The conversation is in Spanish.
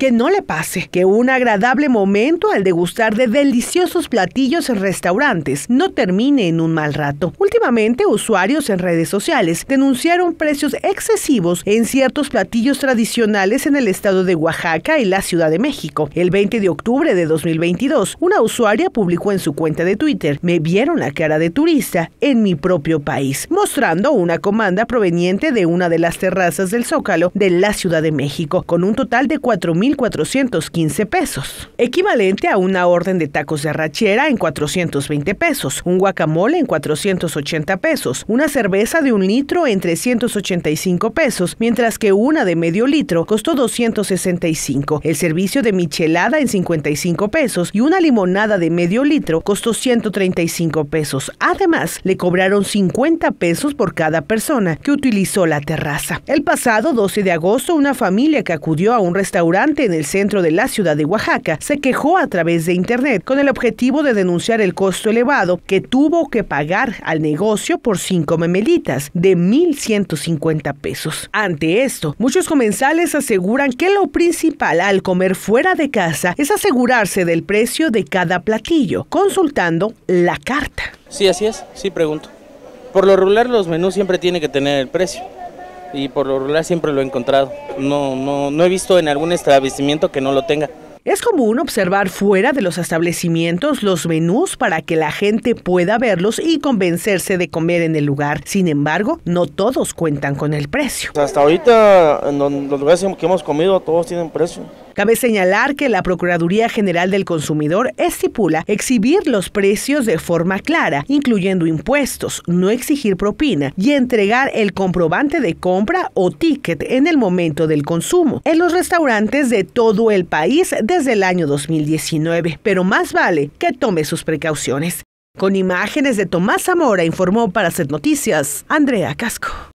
Que no le pase que un agradable momento al degustar de deliciosos platillos en restaurantes no termine en un mal rato. Últimamente, usuarios en redes sociales denunciaron precios excesivos en ciertos platillos tradicionales en el estado de Oaxaca y la Ciudad de México. El 20 de octubre de 2022, una usuaria publicó en su cuenta de Twitter, me vieron la cara de turista en mi propio país, mostrando una comanda proveniente de una de las terrazas del Zócalo de la Ciudad de México, con un total de 4.000 415 pesos, equivalente a una orden de tacos de arrachera en 420 pesos, un guacamole en 480 pesos, una cerveza de un litro en 385 pesos, mientras que una de medio litro costó 265, el servicio de michelada en 55 pesos y una limonada de medio litro costó 135 pesos. Además, le cobraron 50 pesos por cada persona que utilizó la terraza. El pasado 12 de agosto, una familia que acudió a un restaurante en el centro de la ciudad de Oaxaca se quejó a través de Internet con el objetivo de denunciar el costo elevado que tuvo que pagar al negocio por cinco memelitas de 1.150 pesos. Ante esto, muchos comensales aseguran que lo principal al comer fuera de casa es asegurarse del precio de cada platillo, consultando la carta. Sí, así es, sí pregunto. Por lo regular los menús siempre tienen que tener el precio y por lo regular siempre lo he encontrado. No, no, no he visto en algún establecimiento que no lo tenga. Es común observar fuera de los establecimientos los menús para que la gente pueda verlos y convencerse de comer en el lugar. Sin embargo, no todos cuentan con el precio. Hasta ahorita, en los lugares que hemos comido, todos tienen precio. Cabe señalar que la Procuraduría General del Consumidor estipula exhibir los precios de forma clara, incluyendo impuestos, no exigir propina y entregar el comprobante de compra o ticket en el momento del consumo en los restaurantes de todo el país desde el año 2019. Pero más vale que tome sus precauciones. Con imágenes de Tomás Zamora informó para Set Noticias Andrea Casco.